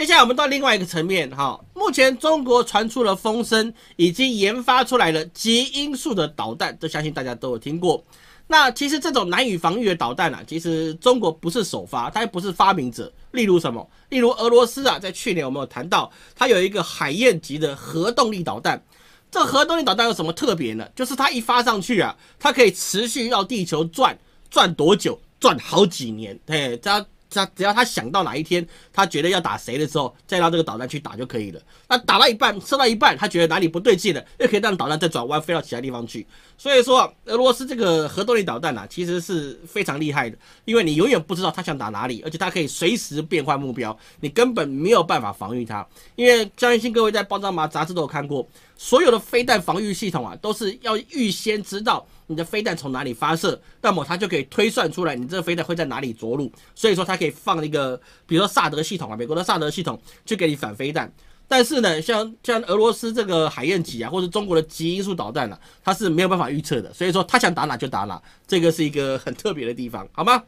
接下来我们到另外一个层面哈，目前中国传出了风声，已经研发出来了极音速的导弹，这相信大家都有听过。那其实这种难以防御的导弹啊，其实中国不是首发，它也不是发明者。例如什么？例如俄罗斯啊，在去年我们有谈到，它有一个海燕级的核动力导弹。这核动力导弹有什么特别呢？就是它一发上去啊，它可以持续绕地球转，转多久？转好几年。嘿，它。他只要他想到哪一天，他觉得要打谁的时候，再让这个导弹去打就可以了。那打到一半，射到一半，他觉得哪里不对劲了，又可以让导弹再转弯飞到其他地方去。所以说，俄罗斯这个核动力导弹啊，其实是非常厉害的，因为你永远不知道他想打哪里，而且它可以随时变换目标，你根本没有办法防御它。因为相信各位在《爆炸马》杂志都有看过，所有的飞弹防御系统啊，都是要预先知道。你的飞弹从哪里发射，那么它就可以推算出来你这飞弹会在哪里着陆，所以说它可以放一个，比如说萨德系统啊，美国的萨德系统去给你反飞弹。但是呢，像像俄罗斯这个海燕级啊，或者中国的极音速导弹啊，它是没有办法预测的，所以说它想打哪就打哪，这个是一个很特别的地方，好吗？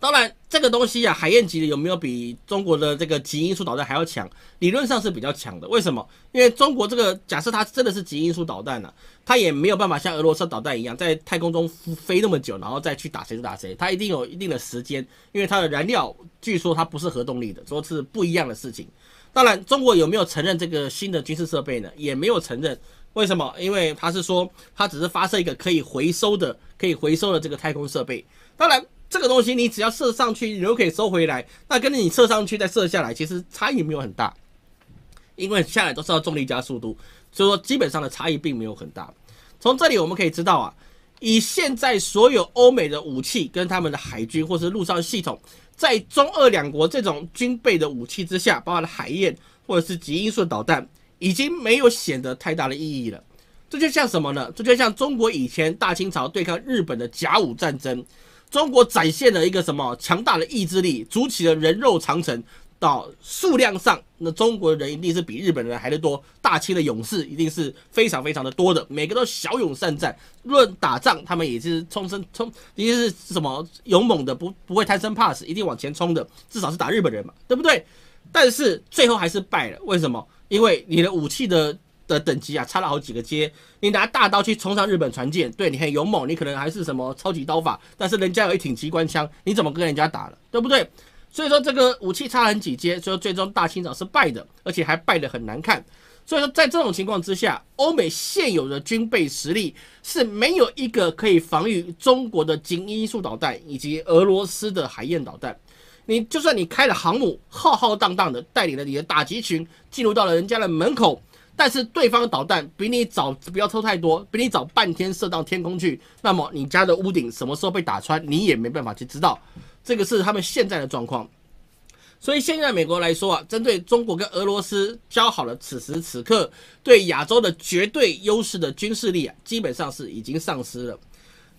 当然，这个东西啊，海燕级的有没有比中国的这个极音速导弹还要强？理论上是比较强的。为什么？因为中国这个假设它真的是极音速导弹呢，它也没有办法像俄罗斯导弹一样在太空中飞那么久，然后再去打谁就打谁。它一定有一定的时间，因为它的燃料据说它不是核动力的，说是不一样的事情。当然，中国有没有承认这个新的军事设备呢？也没有承认。为什么？因为它是说它只是发射一个可以回收的、可以回收的这个太空设备。当然。这个东西你只要射上去，你就可以收回来。那跟你射上去再射下来，其实差异没有很大，因为下来都是要重力加速度，所以说基本上的差异并没有很大。从这里我们可以知道啊，以现在所有欧美的武器跟他们的海军或是陆上系统，在中俄两国这种军备的武器之下，包括海燕或者是极音速导弹，已经没有显得太大的意义了。这就像什么呢？这就像中国以前大清朝对抗日本的甲午战争。中国展现了一个什么强大的意志力，筑起了人肉长城。到数量上，那中国人一定是比日本人还得多。大清的勇士一定是非常非常的多的，每个都骁勇善战。论打仗，他们也是冲冲冲，一定是什么勇猛的，不不会贪生怕死，一定往前冲的。至少是打日本人嘛，对不对？但是最后还是败了。为什么？因为你的武器的。的等级啊，差了好几个阶。你拿大刀去冲上日本船舰，对你很勇猛，你可能还是什么超级刀法，但是人家有一挺机关枪，你怎么跟人家打了，对不对？所以说这个武器差了很几阶，所以最终大清早是败的，而且还败得很难看。所以说在这种情况之下，欧美现有的军备实力是没有一个可以防御中国的精英术导弹以及俄罗斯的海燕导弹。你就算你开了航母浩浩荡荡的带领了你的打击群进入到了人家的门口。但是对方的导弹比你早，不要抽太多，比你早半天射到天空去，那么你家的屋顶什么时候被打穿，你也没办法去知道。这个是他们现在的状况。所以现在美国来说啊，针对中国跟俄罗斯交好了，此时此刻对亚洲的绝对优势的军事力啊，基本上是已经丧失了。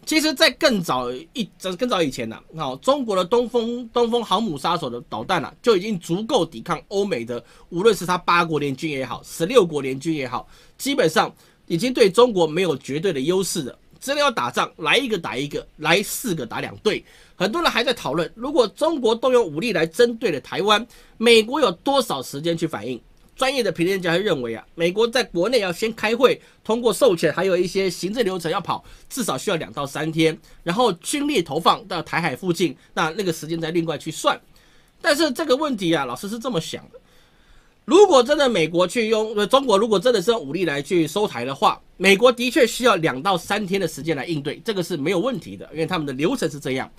其实，在更早一、是更早以前呢，好，中国的东风、东风航母杀手的导弹呢，就已经足够抵抗欧美的，无论是它八国联军也好，十六国联军也好，基本上已经对中国没有绝对的优势了。真的要打仗，来一个打一个，来四个打两队。很多人还在讨论，如果中国动用武力来针对了台湾，美国有多少时间去反应？专业的评论家会认为啊，美国在国内要先开会通过授权，还有一些行政流程要跑，至少需要两到三天。然后军力投放到台海附近，那那个时间再另外去算。但是这个问题啊，老师是这么想的：如果真的美国去用，中国如果真的是用武力来去收台的话，美国的确需要两到三天的时间来应对，这个是没有问题的，因为他们的流程是这样。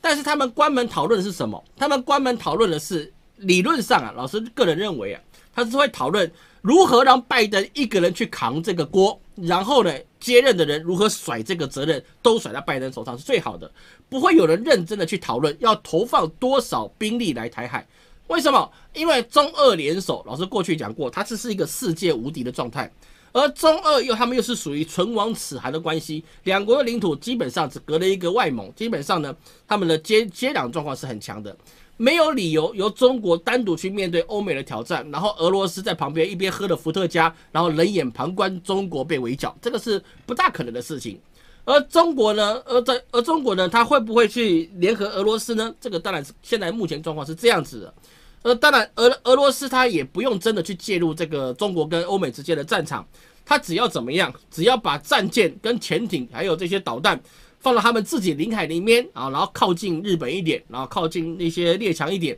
但是他们关门讨论的是什么？他们关门讨论的是理论上啊，老师个人认为啊。他是会讨论如何让拜登一个人去扛这个锅，然后呢，接任的人如何甩这个责任都甩在拜登手上是最好的，不会有人认真的去讨论要投放多少兵力来台海。为什么？因为中俄联手，老师过去讲过，它这是一个世界无敌的状态。而中俄又他们又是属于唇亡齿寒的关系，两国的领土基本上只隔了一个外蒙，基本上呢，他们的接接壤状况是很强的。没有理由由中国单独去面对欧美的挑战，然后俄罗斯在旁边一边喝着伏特加，然后冷眼旁观中国被围剿，这个是不大可能的事情。而中国呢，而在而中国呢，他会不会去联合俄罗斯呢？这个当然是现在目前状况是这样子的。呃，当然，俄俄罗斯他也不用真的去介入这个中国跟欧美之间的战场，他只要怎么样，只要把战舰、跟潜艇还有这些导弹。到了他们自己领海里面啊，然后靠近日本一点，然后靠近那些列强一点，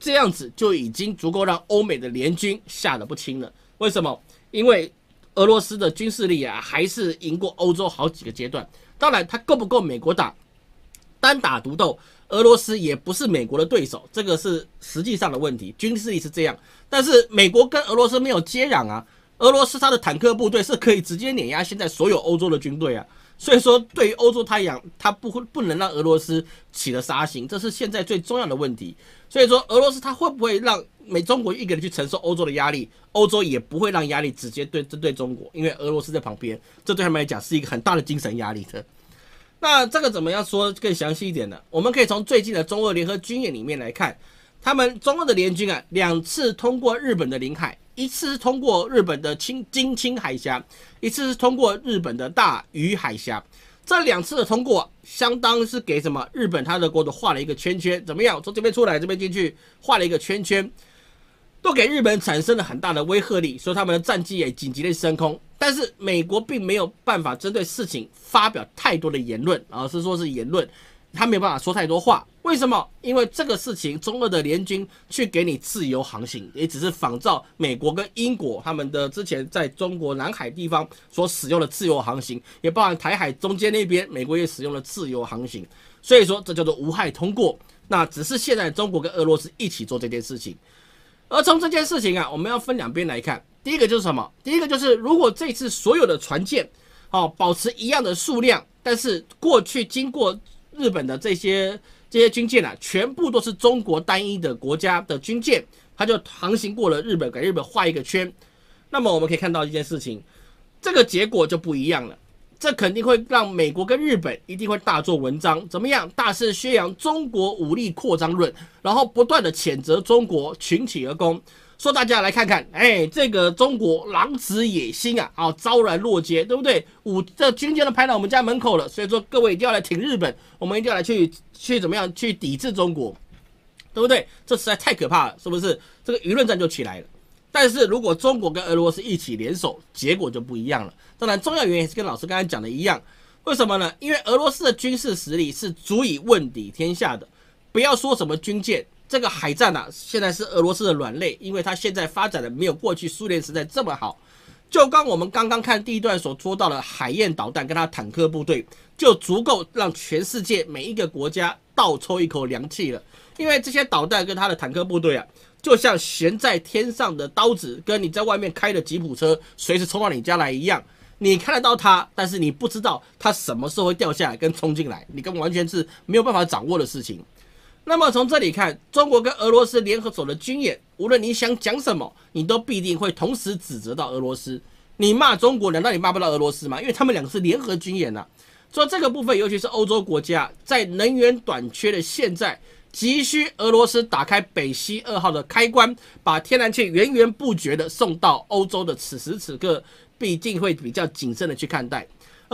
这样子就已经足够让欧美的联军吓得不轻了。为什么？因为俄罗斯的军事力啊，还是赢过欧洲好几个阶段。当然，他够不够美国打单打独斗？俄罗斯也不是美国的对手，这个是实际上的问题，军事力是这样。但是美国跟俄罗斯没有接壤啊，俄罗斯他的坦克部队是可以直接碾压现在所有欧洲的军队啊。所以说，对于欧洲，他一样，不会不能让俄罗斯起了杀心，这是现在最重要的问题。所以说，俄罗斯他会不会让美中国一个人去承受欧洲的压力？欧洲也不会让压力直接对针对中国，因为俄罗斯在旁边，这对他们来讲是一个很大的精神压力的。那这个怎么样说更详细一点呢？我们可以从最近的中俄联合军演里面来看，他们中俄的联军啊，两次通过日本的领海。一次是通过日本的青金青海峡，一次是通过日本的大隅海峡。这两次的通过，相当是给什么？日本它的国土画了一个圈圈，怎么样？从这边出来，这边进去，画了一个圈圈，都给日本产生了很大的威慑力，所以他们的战机也紧急的升空。但是美国并没有办法针对事情发表太多的言论啊，是说是言论。他没有办法说太多话，为什么？因为这个事情，中俄的联军去给你自由航行，也只是仿照美国跟英国他们的之前在中国南海地方所使用的自由航行，也包含台海中间那边，美国也使用了自由航行，所以说这叫做无害通过。那只是现在中国跟俄罗斯一起做这件事情，而从这件事情啊，我们要分两边来看，第一个就是什么？第一个就是如果这次所有的船舰哦，保持一样的数量，但是过去经过。日本的这些这些军舰啊，全部都是中国单一的国家的军舰，它就航行过了日本，给日本画一个圈。那么我们可以看到一件事情，这个结果就不一样了。这肯定会让美国跟日本一定会大做文章，怎么样，大肆宣扬中国武力扩张论，然后不断的谴责中国群起而攻。说大家来看看，哎，这个中国狼子野心啊，啊，昭然若揭，对不对？武这军舰都拍到我们家门口了，所以说各位一定要来挺日本，我们一定要来去去怎么样去抵制中国，对不对？这实在太可怕了，是不是？这个舆论战就起来了。但是如果中国跟俄罗斯一起联手，结果就不一样了。当然，重要原因也是跟老师刚才讲的一样，为什么呢？因为俄罗斯的军事实力是足以问鼎天下的，不要说什么军舰。这个海战呢，现在是俄罗斯的软肋，因为它现在发展的没有过去苏联时代这么好。就刚我们刚刚看第一段所说到的海燕导弹，跟它坦克部队，就足够让全世界每一个国家倒抽一口凉气了。因为这些导弹跟它的坦克部队啊，就像悬在天上的刀子，跟你在外面开的吉普车随时冲到你家来一样。你看得到它，但是你不知道它什么时候会掉下来跟冲进来，你根本完全是没有办法掌握的事情。那么从这里看，中国跟俄罗斯联合走的军演，无论你想讲什么，你都必定会同时指责到俄罗斯。你骂中国难道你骂不到俄罗斯吗？因为他们两个是联合军演啊。所以这个部分，尤其是欧洲国家，在能源短缺的现在，急需俄罗斯打开北溪二号的开关，把天然气源源不绝的送到欧洲的，此时此刻必定会比较谨慎的去看待。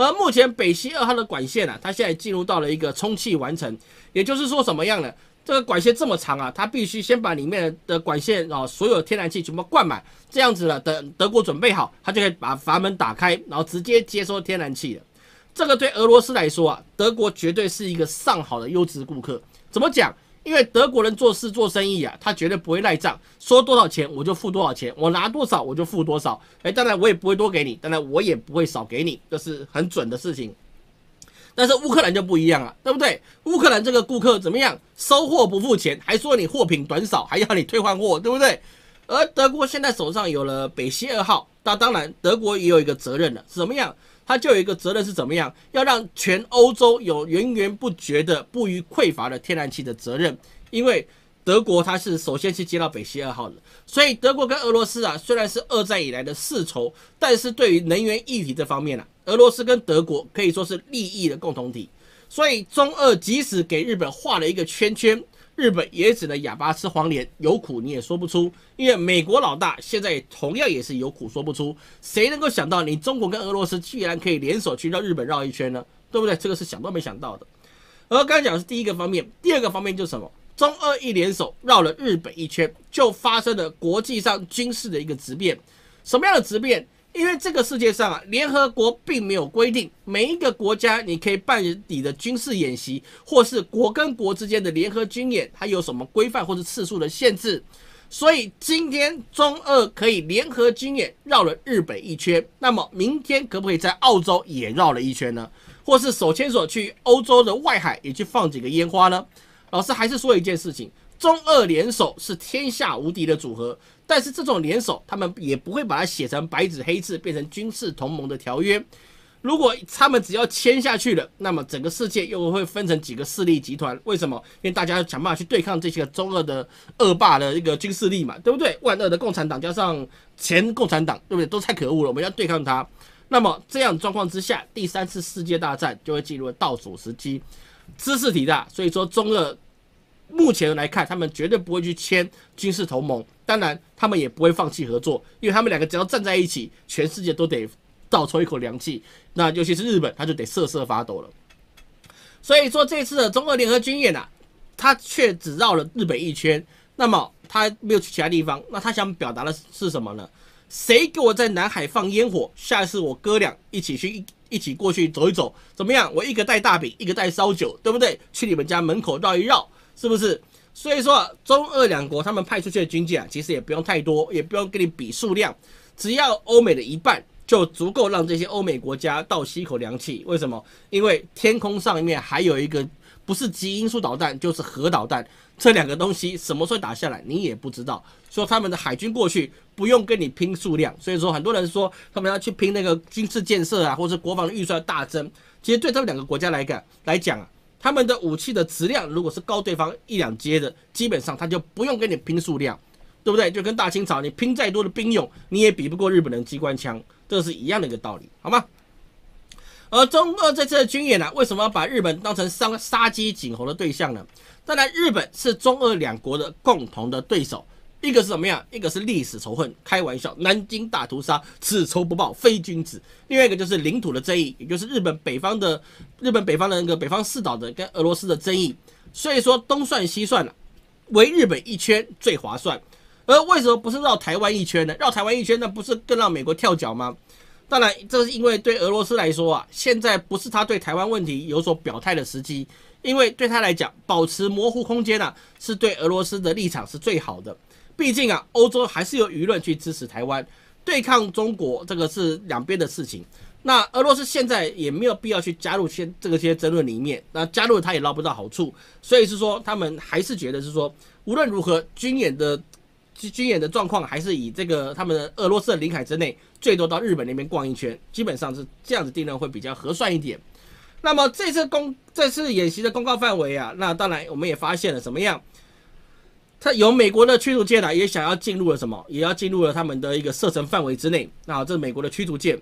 而目前北溪二号的管线啊，它现在进入到了一个充气完成，也就是说什么样呢？这个管线这么长啊，它必须先把里面的管线啊，所有天然气全部灌满，这样子了，等德国准备好，它就可以把阀门打开，然后直接接收天然气了。这个对俄罗斯来说啊，德国绝对是一个上好的优质顾客。怎么讲？因为德国人做事做生意啊，他绝对不会赖账，说多少钱我就付多少钱，我拿多少我就付多少。哎，当然我也不会多给你，当然我也不会少给你，这是很准的事情。但是乌克兰就不一样了，对不对？乌克兰这个顾客怎么样？收货不付钱，还说你货品短少，还要你退换货，对不对？而德国现在手上有了北溪二号，那当然德国也有一个责任了，怎么样？他就有一个责任是怎么样，要让全欧洲有源源不绝的不于匮乏的天然气的责任，因为德国它是首先是接到北溪二号的，所以德国跟俄罗斯啊虽然是二战以来的世仇，但是对于能源议题这方面呢，俄罗斯跟德国可以说是利益的共同体，所以中俄即使给日本画了一个圈圈。日本也只能哑巴吃黄连，有苦你也说不出。因为美国老大现在同样也是有苦说不出。谁能够想到你中国跟俄罗斯居然可以联手去绕日本绕一圈呢？对不对？这个是想都没想到的。而刚讲的是第一个方面，第二个方面就是什么？中俄一联手绕了日本一圈，就发生了国际上军事的一个质变。什么样的质变？因为这个世界上啊，联合国并没有规定每一个国家你可以办理的军事演习，或是国跟国之间的联合军演，它有什么规范或者次数的限制。所以今天中俄可以联合军演绕了日本一圈，那么明天可不可以在澳洲也绕了一圈呢？或是手牵手去欧洲的外海也去放几个烟花呢？老师还是说一件事情。中俄联手是天下无敌的组合，但是这种联手，他们也不会把它写成白纸黑字变成军事同盟的条约。如果他们只要签下去了，那么整个世界又会分成几个势力集团。为什么？因为大家要想办法去对抗这些中俄的恶霸的一个军事力嘛，对不对？万恶的共产党加上前共产党，对不对？都太可恶了，我们要对抗他。那么这样状况之下，第三次世界大战就会进入倒数时期，知识体大。所以说，中俄。目前来看，他们绝对不会去签军事同盟。当然，他们也不会放弃合作，因为他们两个只要站在一起，全世界都得倒抽一口凉气。那尤其是日本，他就得瑟瑟发抖了。所以说，这次的中俄联合军演啊，他却只绕了日本一圈，那么他没有去其他地方。那他想表达的是什么呢？谁给我在南海放烟火？下一次我哥俩一起去一一起过去走一走，怎么样？我一个带大饼，一个带烧酒，对不对？去你们家门口绕一绕。是不是？所以说，中俄两国他们派出去的军舰啊，其实也不用太多，也不用跟你比数量，只要欧美的一半就足够让这些欧美国家倒吸一口凉气。为什么？因为天空上面还有一个不是极音速导弹就是核导弹，这两个东西什么时候打下来你也不知道。说他们的海军过去不用跟你拼数量，所以说很多人说他们要去拼那个军事建设啊，或者国防的预算大增，其实对他们两个国家来讲来讲啊。他们的武器的质量，如果是高对方一两阶的，基本上他就不用跟你拼数量，对不对？就跟大清朝你拼再多的兵勇，你也比不过日本人机关枪，这是一样的一个道理，好吗？而中俄这次的军演呢，为什么要把日本当成杀杀鸡儆猴的对象呢？当然，日本是中俄两国的共同的对手。一个是怎么样？一个是历史仇恨，开玩笑，南京大屠杀，此仇不报非君子。另外一个就是领土的争议，也就是日本北方的日本北方的那个北方四岛的跟俄罗斯的争议。所以说东算西算了，围日本一圈最划算。而为什么不是绕台湾一圈呢？绕台湾一圈那不是更让美国跳脚吗？当然，这是因为对俄罗斯来说啊，现在不是他对台湾问题有所表态的时机，因为对他来讲，保持模糊空间啊，是对俄罗斯的立场是最好的。毕竟啊，欧洲还是有舆论去支持台湾对抗中国，这个是两边的事情。那俄罗斯现在也没有必要去加入些这个些争论里面，那加入他也捞不到好处，所以是说他们还是觉得是说无论如何军演的军演的状况还是以这个他们的俄罗斯的领海之内，最多到日本那边逛一圈，基本上是这样子定论会比较合算一点。那么这次公这次演习的公告范围啊，那当然我们也发现了怎么样？他有美国的驱逐舰啊，也想要进入了什么？也要进入了他们的一个射程范围之内。那这是美国的驱逐舰，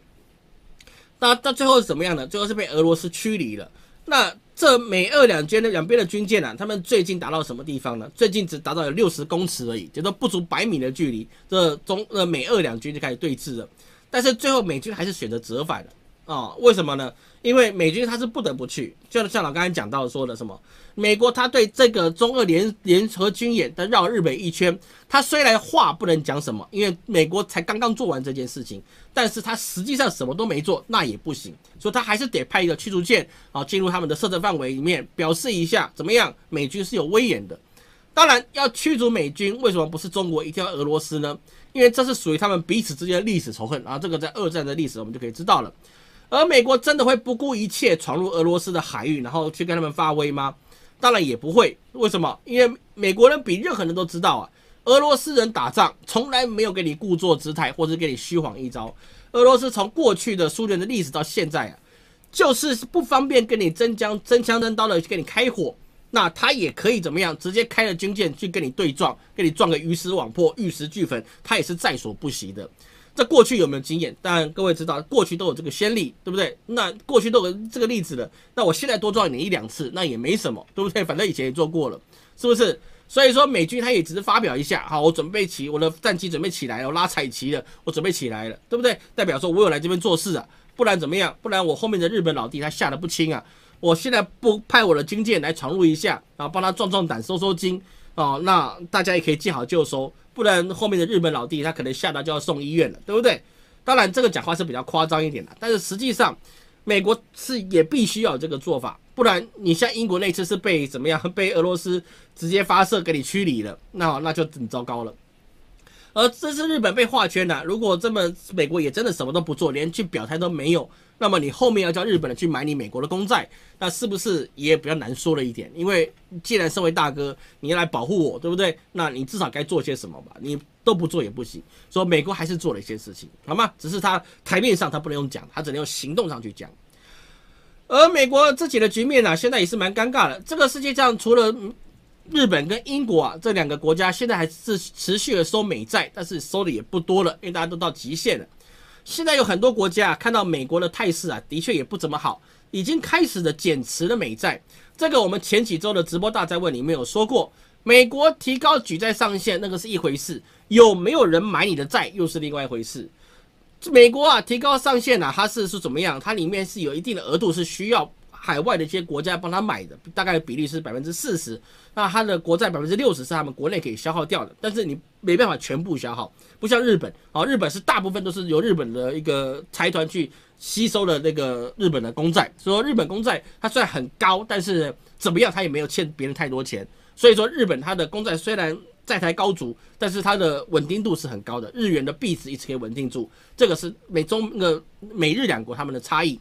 那到最后是怎么样呢？最后是被俄罗斯驱离了。那这美俄两军的两边的军舰呢？他们最近达到什么地方呢？最近只达到有六十公尺而已，就说不足百米的距离。这中呃美俄两军就开始对峙了，但是最后美军还是选择折返了。啊，为什么呢？因为美军他是不得不去，就像像老刚才讲到说的什么，美国他对这个中俄联联合军演的绕日本一圈，他虽然话不能讲什么，因为美国才刚刚做完这件事情，但是他实际上什么都没做，那也不行，所以他还是得派一个驱逐舰啊进入他们的射程范围里面，表示一下怎么样，美军是有威严的。当然要驱逐美军，为什么不是中国一定要俄罗斯呢？因为这是属于他们彼此之间的历史仇恨，然后这个在二战的历史我们就可以知道了。而美国真的会不顾一切闯入俄罗斯的海域，然后去跟他们发威吗？当然也不会。为什么？因为美国人比任何人都知道啊，俄罗斯人打仗从来没有给你故作姿态，或者给你虚晃一招。俄罗斯从过去的苏联的历史到现在啊，就是不方便跟你真枪真枪真刀的去跟你开火，那他也可以怎么样？直接开了军舰去跟你对撞，跟你撞个鱼死网破、玉石俱焚，他也是在所不惜的。在过去有没有经验？当然，各位知道过去都有这个先例，对不对？那过去都有这个例子了，那我现在多撞你一两次，那也没什么，对不对？反正以前也做过了，是不是？所以说美军他也只是发表一下，好，我准备起我的战机，准备起来了，我拉彩旗了，我准备起来了，对不对？代表说我有来这边做事啊，不然怎么样？不然我后面的日本老弟他吓得不轻啊！我现在不派我的军舰来闯入一下，然后帮他壮壮胆、收收惊。哦，那大家也可以见好就收，不然后面的日本老弟他可能吓到就要送医院了，对不对？当然这个讲话是比较夸张一点的，但是实际上美国是也必须要有这个做法，不然你像英国那次是被怎么样被俄罗斯直接发射给你驱离了，那那就很糟糕了。而这次日本被画圈了。如果这么美国也真的什么都不做，连去表态都没有，那么你后面要叫日本人去买你美国的公债，那是不是也比较难说了一点？因为既然身为大哥，你要来保护我，对不对？那你至少该做些什么吧？你都不做也不行。所以美国还是做了一些事情，好吗？只是他台面上他不能用讲，他只能用行动上去讲。而美国自己的局面呢，现在也是蛮尴尬的。这个世界上除了……日本跟英国啊这两个国家现在还是持续的收美债，但是收的也不多了，因为大家都到极限了。现在有很多国家啊，看到美国的态势啊，的确也不怎么好，已经开始了减持了美债。这个我们前几周的直播大在问里面有说过，美国提高举债上限那个是一回事，有没有人买你的债又是另外一回事。美国啊提高上限啊，它是是怎么样？它里面是有一定的额度是需要。海外的一些国家帮他买的大概比例是百分之四十，那他的国债百分之六十是他们国内可以消耗掉的，但是你没办法全部消耗，不像日本啊，日本是大部分都是由日本的一个财团去吸收了那个日本的公债，所以日本公债它虽然很高，但是怎么样，它也没有欠别人太多钱，所以说日本它的公债虽然债台高筑，但是它的稳定度是很高的，日元的币值一直可以稳定住，这个是美中呃美日两国他们的差异。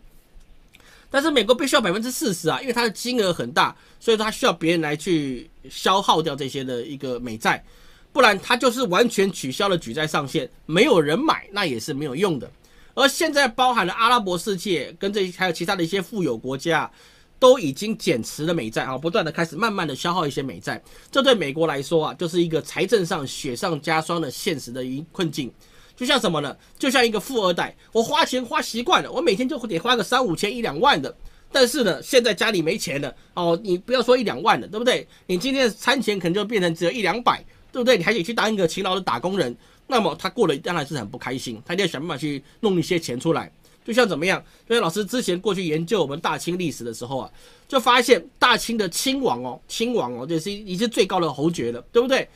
但是美国必须要百分之四十啊，因为它的金额很大，所以说它需要别人来去消耗掉这些的一个美债，不然它就是完全取消了举债上限，没有人买那也是没有用的。而现在包含了阿拉伯世界跟这还有其他的一些富有国家，都已经减持了美债啊，不断的开始慢慢的消耗一些美债，这对美国来说啊，就是一个财政上雪上加霜的现实的一困境。就像什么呢？就像一个富二代，我花钱花习惯了，我每天就得花个三五千一两万的。但是呢，现在家里没钱了哦，你不要说一两万了，对不对？你今天的餐钱可能就变成只有一两百，对不对？你还得去当一个勤劳的打工人，那么他过得当然是很不开心，他就要想办法去弄一些钱出来。就像怎么样？所以老师之前过去研究我们大清历史的时候啊，就发现大清的亲王哦，亲王哦，就是已经最高的侯爵了，对不对？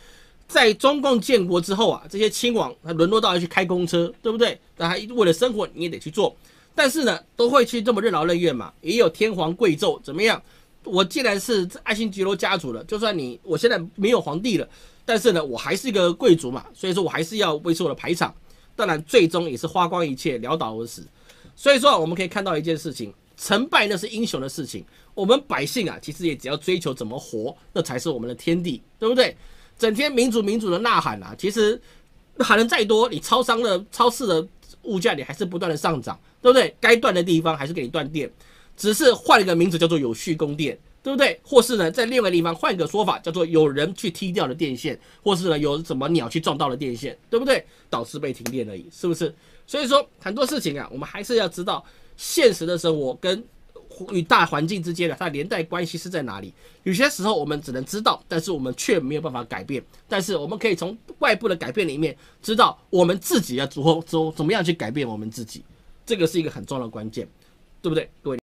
在中共建国之后啊，这些亲王他沦落到要去开公车，对不对？那他为了生活你也得去做。但是呢，都会去这么任劳任怨嘛。也有天皇贵胄怎么样？我既然是爱新觉罗家族了，就算你我现在没有皇帝了，但是呢，我还是一个贵族嘛。所以说我还是要维持我的排场。当然，最终也是花光一切，潦倒而死。所以说，我们可以看到一件事情：成败那是英雄的事情。我们百姓啊，其实也只要追求怎么活，那才是我们的天地，对不对？整天民主民主的呐喊啊，其实喊的再多，你超商的超市的物价，你还是不断的上涨，对不对？该断的地方还是给你断电，只是换了一个名字叫做有序供电，对不对？或是呢，在另外地方换一个说法叫做有人去踢掉了电线，或是呢有什么鸟去撞到了电线，对不对？导致被停电而已，是不是？所以说很多事情啊，我们还是要知道现实的生活跟。与大环境之间的它连带关系是在哪里？有些时候我们只能知道，但是我们却没有办法改变。但是我们可以从外部的改变里面知道我们自己要如何做，怎么样去改变我们自己，这个是一个很重要的关键，对不对，各位？